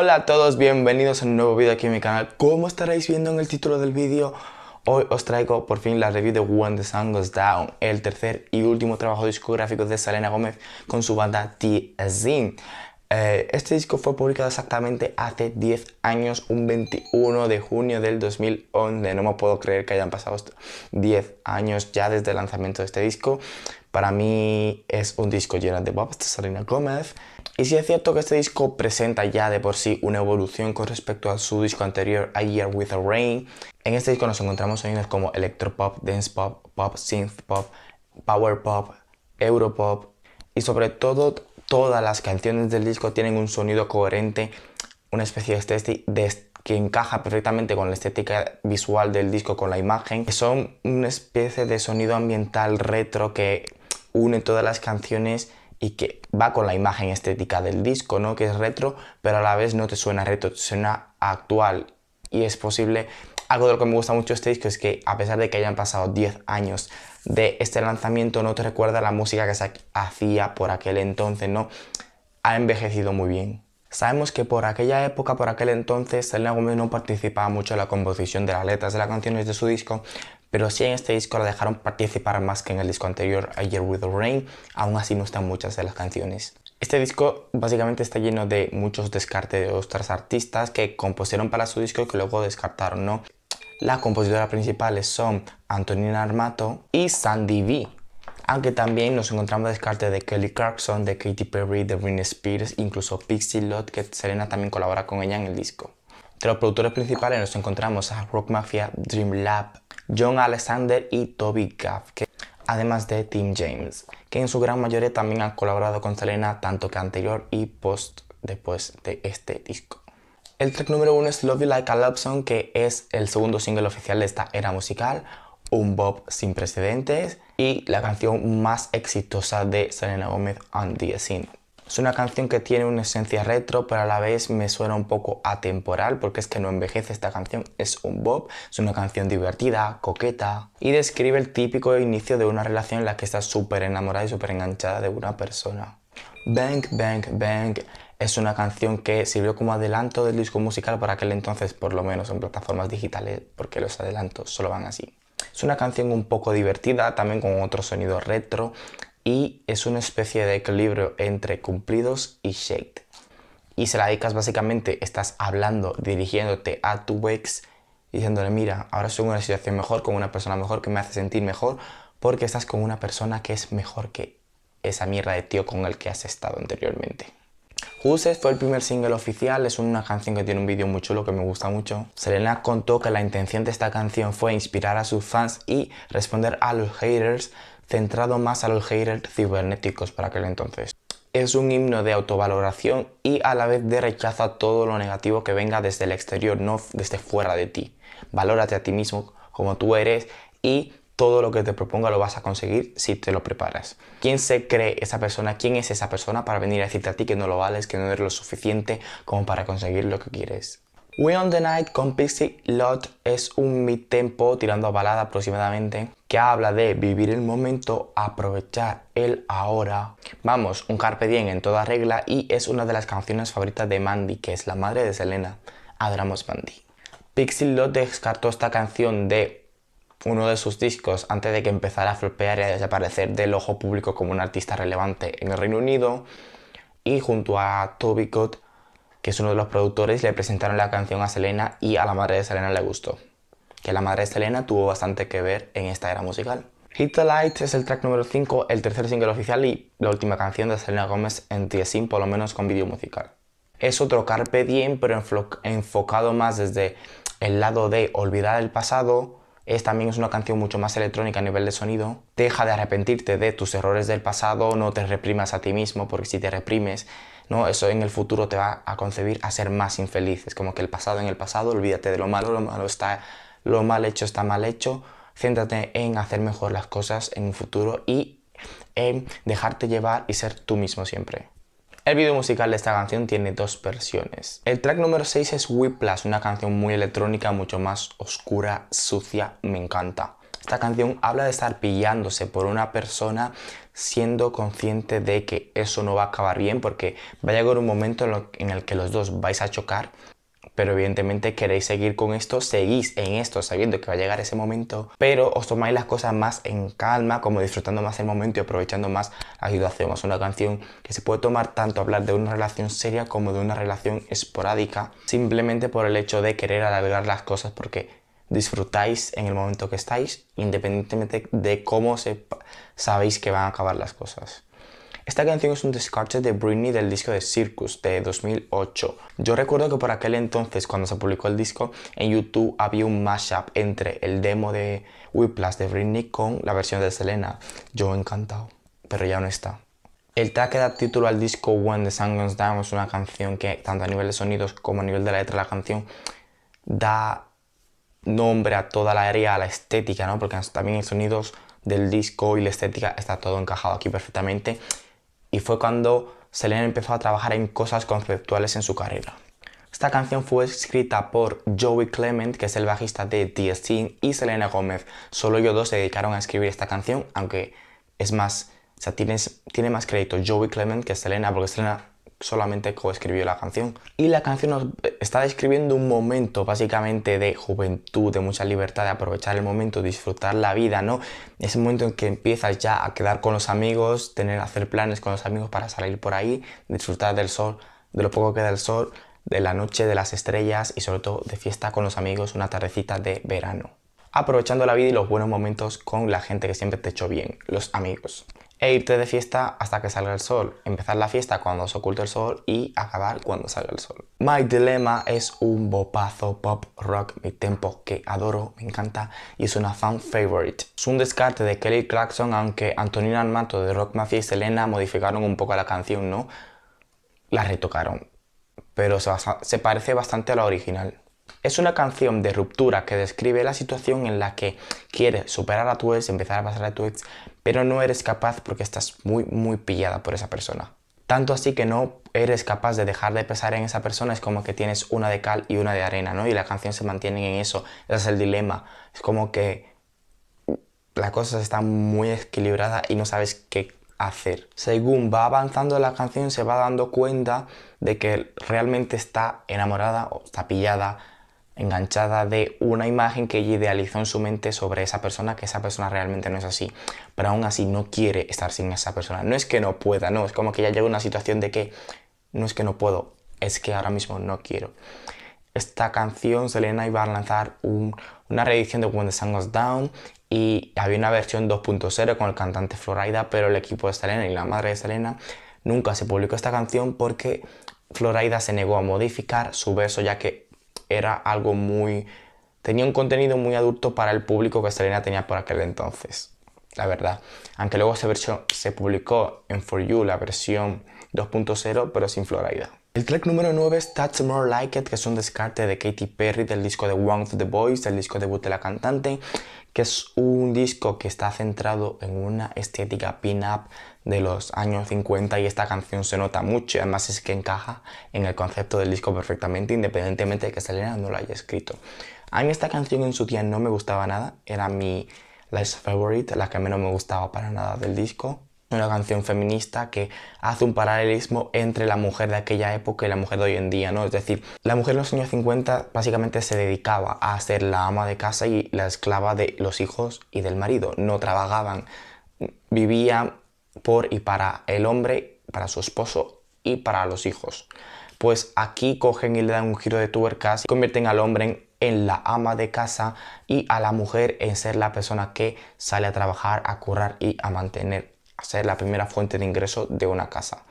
Hola a todos, bienvenidos a un nuevo vídeo aquí en mi canal. Como estaréis viendo en el título del vídeo, hoy os traigo por fin la review de When the Sun Goes Down, el tercer y último trabajo discográfico de Selena Gómez con su banda The Eh, este disco fue publicado exactamente hace 10 años, un 21 de junio del 2011. No me puedo creer que hayan pasado 10 años ya desde el lanzamiento de este disco, para mí es un disco lleno de pop de Selena Gómez. Y si es cierto que este disco presenta ya de por sí una evolución con respecto a su disco anterior, A Year with a Rain, en este disco nos encontramos sonidos como electropop, dance pop, pop, synth pop, power pop, europop y sobre todo todas las canciones del disco tienen un sonido coherente, una especie de estética que encaja perfectamente con la estética visual del disco, con la imagen, que son una especie de sonido ambiental retro que une todas las canciones y que va con la imagen estética del disco, ¿no? Que es retro, pero a la vez no te suena retro, te suena actual. Y es posible, algo de lo que me gusta mucho este disco es que a pesar de que hayan pasado 10 años de este lanzamiento, no te recuerda la música que se hacía por aquel entonces, ¿no? Ha envejecido muy bien. Sabemos que por aquella época, por aquel entonces, Selena Gomez no participaba mucho en la composición de las letras de las canciones de su disco, pero sí en este disco la dejaron participar más que en el disco anterior, A With The Rain, aún así no están muchas de las canciones. Este disco básicamente está lleno de muchos descartes de otras artistas que compusieron para su disco y que luego descartaron, ¿no? Las compositoras principales son Antonina Armato y Sandy V aunque también nos encontramos descarte de Kelly Clarkson, de Katy Perry, de Britney Spears, incluso Pixie Lott, que serena también colabora con ella en el disco. Entre los productores principales nos encontramos a Rock Mafia, Dream Lab, John Alexander y Toby Gaff, además de Tim James, que en su gran mayoría también han colaborado con Selena tanto que anterior y post después de este disco. El track número uno es Love You Like a Love Song, que es el segundo single oficial de esta era musical, un bop sin precedentes, y la canción más exitosa de Selena Gómez and the Scene. Es una canción que tiene una esencia retro, pero a la vez me suena un poco atemporal, porque es que no envejece esta canción, es un bop, es una canción divertida, coqueta, y describe el típico inicio de una relación en la que estás súper enamorada y súper enganchada de una persona. Bang, bang, bang es una canción que sirvió como adelanto del disco musical para aquel entonces, por lo menos en plataformas digitales, porque los adelantos solo van así. Es una canción un poco divertida, también con otro sonido retro, y es una especie de equilibrio entre cumplidos y shade. Y se la dedicas básicamente, estás hablando, dirigiéndote a tu ex, diciéndole, mira, ahora estoy en una situación mejor, con una persona mejor que me hace sentir mejor, porque estás con una persona que es mejor que esa mierda de tío con el que has estado anteriormente. This fue el primer single oficial, es una canción que tiene un vídeo muy chulo que me gusta mucho. Selena contó que la intención de esta canción fue inspirar a sus fans y responder a los haters, centrado más a los haters cibernéticos para aquel entonces. Es un himno de autovaloración y a la vez de rechazo todo lo negativo que venga desde el exterior, no desde fuera de ti. Valórate a ti mismo como tú eres y todo lo que te proponga lo vas a conseguir si te lo preparas. ¿Quién se cree esa persona? ¿Quién es esa persona para venir a decirte a ti que no lo vales, que no eres lo suficiente como para conseguir lo que quieres? We on the Night con Pixie Lot es un mid-tempo tirando a balada aproximadamente que habla de vivir el momento, aprovechar el ahora. Vamos, un carpe diem en toda regla y es una de las canciones favoritas de Mandy, que es la madre de Selena. Adoramos Mandy. Pixie Lot descartó esta canción de uno de sus discos antes de que empezara a flopear y a desaparecer del ojo público como un artista relevante en el Reino Unido. Y junto a Toby Cott, que es uno de los productores, le presentaron la canción a Selena y a la madre de Selena le gustó. Que la madre de Selena tuvo bastante que ver en esta era musical. Hit the light es el track número 5, el tercer single oficial y la última canción de Selena Gómez en TSIM, por lo menos con vídeo musical. Es otro Carpe Diem, pero enfocado más desde el lado de olvidar el pasado, es también es una canción mucho más electrónica a nivel de sonido. Deja de arrepentirte de tus errores del pasado, no te reprimas a ti mismo, porque si te reprimes, no, eso en el futuro te va a concebir a ser más infeliz. Es como que el pasado en el pasado, olvídate de lo malo, lo malo está, lo mal hecho está mal hecho. Céntrate en hacer mejor las cosas en un futuro y en dejarte llevar y ser tú mismo siempre. El video musical de esta canción tiene dos versiones. El track número 6 es Whiplash, una canción muy electrónica, mucho más oscura, sucia, me encanta. Esta canción habla de estar pillándose por una persona siendo consciente de que eso no va a acabar bien porque va a llegar un momento en, en el que los dos vais a chocar pero evidentemente queréis seguir con esto, seguís en esto sabiendo que va a llegar ese momento, pero os tomáis las cosas más en calma, como disfrutando más el momento y aprovechando más la situación. Es una canción que se puede tomar tanto hablar de una relación seria como de una relación esporádica, simplemente por el hecho de querer alargar las cosas porque disfrutáis en el momento que estáis, independientemente de cómo se sabéis que van a acabar las cosas. Esta canción es un descarte de Britney del disco de Circus de 2008. Yo recuerdo que por aquel entonces, cuando se publicó el disco, en YouTube había un mashup entre el demo de Whiplash de Britney con la versión de Selena. Yo encantado, pero ya no está. El track que da título al disco When the Sun Goes Down es una canción que, tanto a nivel de sonidos como a nivel de la letra de la canción, da nombre a toda la área, a la estética, ¿no? Porque también el sonidos del disco y la estética está todo encajado aquí perfectamente y fue cuando Selena empezó a trabajar en cosas conceptuales en su carrera. Esta canción fue escrita por Joey Clement, que es el bajista de The Steam, y Selena Gómez. Solo ellos dos se dedicaron a escribir esta canción, aunque es más, o sea, tiene más crédito Joey Clement que Selena, porque Selena solamente coescribió la canción. Y la canción nos eh, está describiendo un momento básicamente de juventud, de mucha libertad, de aprovechar el momento, disfrutar la vida, ¿no? Ese momento en que empiezas ya a quedar con los amigos, tener, hacer planes con los amigos para salir por ahí, disfrutar del sol, de lo poco que da el sol, de la noche, de las estrellas y sobre todo de fiesta con los amigos, una tardecita de verano aprovechando la vida y los buenos momentos con la gente que siempre te echó bien, los amigos. E irte de fiesta hasta que salga el sol, empezar la fiesta cuando se oculta el sol y acabar cuando salga el sol. My Dilemma es un bopazo pop rock mi tempo que adoro, me encanta y es una fan favorite. Es un descarte de Kelly Clarkson, aunque Antonina Almato de Rock Mafia y Selena modificaron un poco la canción, ¿no? La retocaron, pero se parece bastante a la original. Es una canción de ruptura que describe la situación en la que quieres superar a tu ex, empezar a pasar a tu ex, pero no eres capaz porque estás muy, muy pillada por esa persona. Tanto así que no eres capaz de dejar de pensar en esa persona, es como que tienes una de cal y una de arena, ¿no? Y la canción se mantiene en eso, ese es el dilema. Es como que la cosa está muy equilibrada y no sabes qué hacer. Según va avanzando la canción, se va dando cuenta de que realmente está enamorada o está pillada enganchada de una imagen que ella idealizó en su mente sobre esa persona, que esa persona realmente no es así, pero aún así no quiere estar sin esa persona. No es que no pueda, no, es como que ya llega a una situación de que no es que no puedo, es que ahora mismo no quiero. Esta canción Selena iba a lanzar una reedición de When the Sun Goes Down y había una versión 2.0 con el cantante Florida, pero el equipo de Selena y la madre de Selena nunca se publicó esta canción porque Floraida se negó a modificar su verso ya que era algo muy... tenía un contenido muy adulto para el público que Selena tenía por aquel entonces, la verdad. Aunque luego se, se publicó en For You la versión 2.0, pero sin Florida. El track número 9 es That's More Like It, que es un descarte de Katy Perry del disco de One of the Boys, el disco debut de la cantante, que es un disco que está centrado en una estética pin-up de los años 50 y esta canción se nota mucho, además es que encaja en el concepto del disco perfectamente, independientemente de que Selena no lo haya escrito. A mí esta canción en su día no me gustaba nada, era mi last favorite, la que menos me gustaba para nada del disco, una canción feminista que hace un paralelismo entre la mujer de aquella época y la mujer de hoy en día, ¿no? Es decir, la mujer en los años 50 básicamente se dedicaba a ser la ama de casa y la esclava de los hijos y del marido. No trabajaban, vivían por y para el hombre, para su esposo y para los hijos. Pues aquí cogen y le dan un giro de tuercas y convierten al hombre en en la ama de casa y a la mujer en ser la persona que sale a trabajar, a currar y a mantener a ser la primera fuente de ingreso de una casa.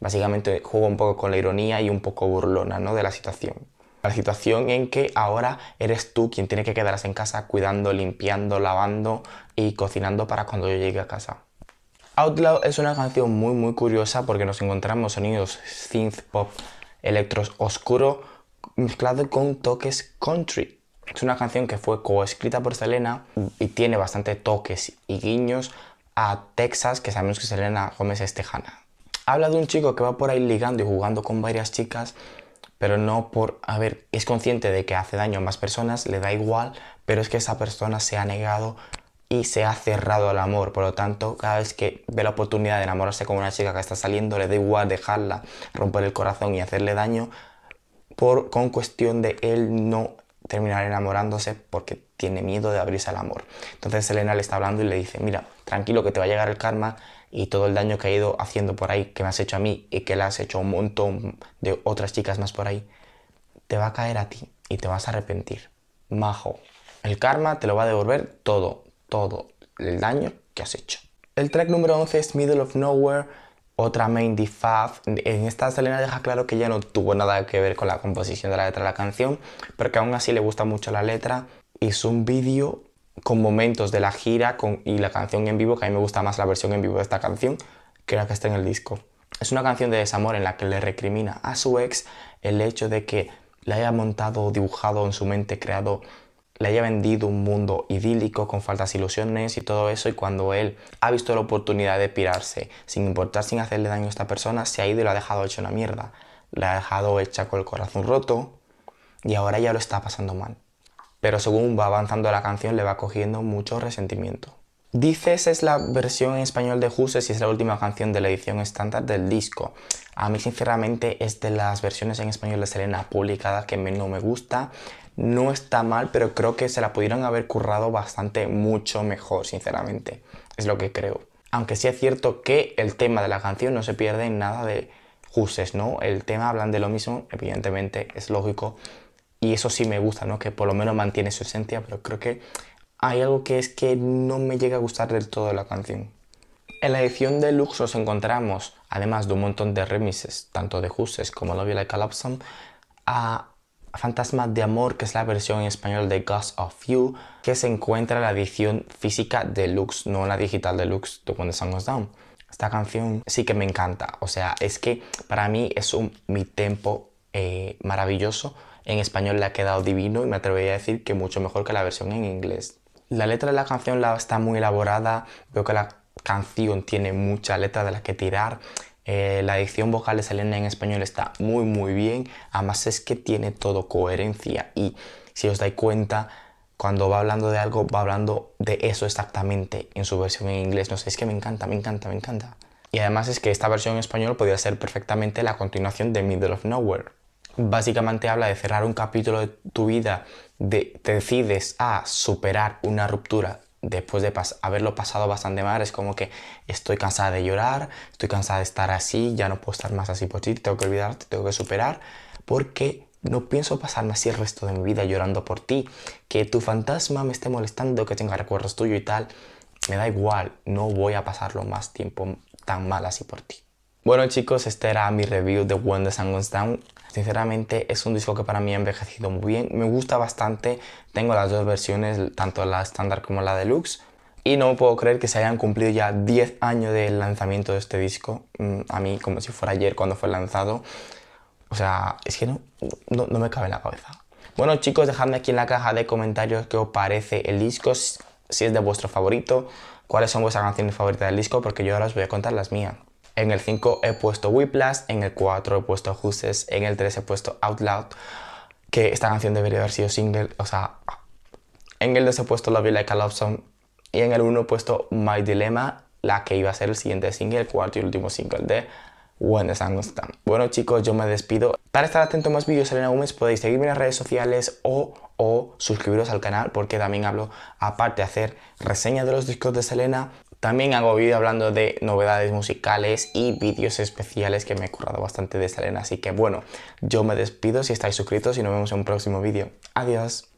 Básicamente juego un poco con la ironía y un poco burlona ¿no? de la situación. La situación en que ahora eres tú quien tiene que quedarse en casa cuidando, limpiando, lavando y cocinando para cuando yo llegue a casa. Outlaw es una canción muy muy curiosa porque nos encontramos sonidos synth pop electros oscuro mezclado con toques country. Es una canción que fue coescrita por Selena y tiene bastante toques y guiños a Texas, que sabemos que Selena Gómez es tejana. Habla de un chico que va por ahí ligando y jugando con varias chicas, pero no por, a ver, es consciente de que hace daño a más personas, le da igual, pero es que esa persona se ha negado y se ha cerrado al amor. Por lo tanto, cada vez que ve la oportunidad de enamorarse con una chica que está saliendo, le da igual dejarla, romper el corazón y hacerle daño por, con cuestión de él no terminar enamorándose porque tiene miedo de abrirse al amor. Entonces Selena le está hablando y le dice, mira, tranquilo que te va a llegar el karma y todo el daño que ha ido haciendo por ahí, que me has hecho a mí y que le has hecho a un montón de otras chicas más por ahí, te va a caer a ti y te vas a arrepentir. Majo, el karma te lo va a devolver todo, todo el daño que has hecho. El track número 11 es Middle of Nowhere, otra main defab. En esta Selena deja claro que ya no tuvo nada que ver con la composición de la letra de la canción, pero que aún así le gusta mucho la letra es un vídeo con momentos de la gira y la canción en vivo, que a mí me gusta más la versión en vivo de esta canción que la que está en el disco. Es una canción de desamor en la que le recrimina a su ex el hecho de que le haya montado, dibujado en su mente, creado, le haya vendido un mundo idílico con faltas ilusiones y todo eso y cuando él ha visto la oportunidad de pirarse, sin importar, sin hacerle daño a esta persona, se ha ido y lo ha dejado hecho una mierda. La ha dejado hecha con el corazón roto y ahora ya lo está pasando mal pero según va avanzando la canción le va cogiendo mucho resentimiento. Dices es la versión en español de Juses y es la última canción de la edición estándar del disco. A mí sinceramente es de las versiones en español de Selena publicadas que no me gusta. No está mal, pero creo que se la pudieron haber currado bastante mucho mejor, sinceramente. Es lo que creo. Aunque sí es cierto que el tema de la canción no se pierde en nada de Juses, ¿no? El tema hablan de lo mismo, evidentemente es lógico, y eso sí me gusta, ¿no? Que por lo menos mantiene su esencia, pero creo que hay algo que es que no me llega a gustar del todo la canción. En la edición deluxe nos encontramos, además de un montón de remixes, tanto de Justice como Love You Like a Love a Fantasma de Amor, que es la versión en español de Ghost of You, que se encuentra en la edición física de deluxe, no en la digital deluxe de When the Sun Goes Down. Esta canción sí que me encanta, o sea, es que para mí es un mi tempo eh, maravilloso en español le ha quedado divino y me atrevería a decir que mucho mejor que la versión en inglés. La letra de la canción la, está muy elaborada, veo que la canción tiene mucha letra de la que tirar. Eh, la edición vocal de Selena en español está muy muy bien, además es que tiene todo coherencia y si os dais cuenta, cuando va hablando de algo, va hablando de eso exactamente en su versión en inglés. No sé, es que me encanta, me encanta, me encanta. Y además es que esta versión en español podría ser perfectamente la continuación de Middle of Nowhere básicamente habla de cerrar un capítulo de tu vida, de, te decides a superar una ruptura después de haberlo pasado bastante mal, es como que estoy cansada de llorar, estoy cansada de estar así, ya no puedo estar más así por ti, tengo que olvidarte, tengo que superar, porque no pienso pasarme así el resto de mi vida llorando por ti, que tu fantasma me esté molestando, que tenga recuerdos tuyos y tal, me da igual, no voy a pasarlo más tiempo tan mal así por ti. Bueno chicos, este era mi review de When the Sun Down. Sinceramente es un disco que para mí ha envejecido muy bien, me gusta bastante, tengo las dos versiones, tanto la estándar como la deluxe, y no puedo creer que se hayan cumplido ya 10 años del lanzamiento de este disco, mm, a mí como si fuera ayer cuando fue lanzado. O sea, es que no, no, me cabe en la cabeza. Bueno chicos, dejadme aquí en la caja de comentarios qué os parece el disco, si es de vuestro favorito, cuáles son vuestras canciones favoritas del disco, porque yo ahora os voy a contar las mías en el 5 he puesto We Plus, en el 4 he puesto Juices, en el 3 he puesto Out Loud, que esta canción debería haber sido single, o sea, en el 2 he puesto Love You Like a Love Song y en el 1 he puesto My Dilemma, la que iba a ser el siguiente single, el cuarto y último single de When the Bueno chicos, yo me despido. Para estar atento a más vídeos de Selena Gómez podéis seguirme en las redes sociales o, o suscribiros al canal porque también hablo, aparte de hacer reseñas de los discos de Selena, también hago vídeo hablando de novedades musicales y vídeos especiales que me he currado bastante de arena, Así que bueno, yo me despido si estáis suscritos y nos vemos en un próximo vídeo. Adiós.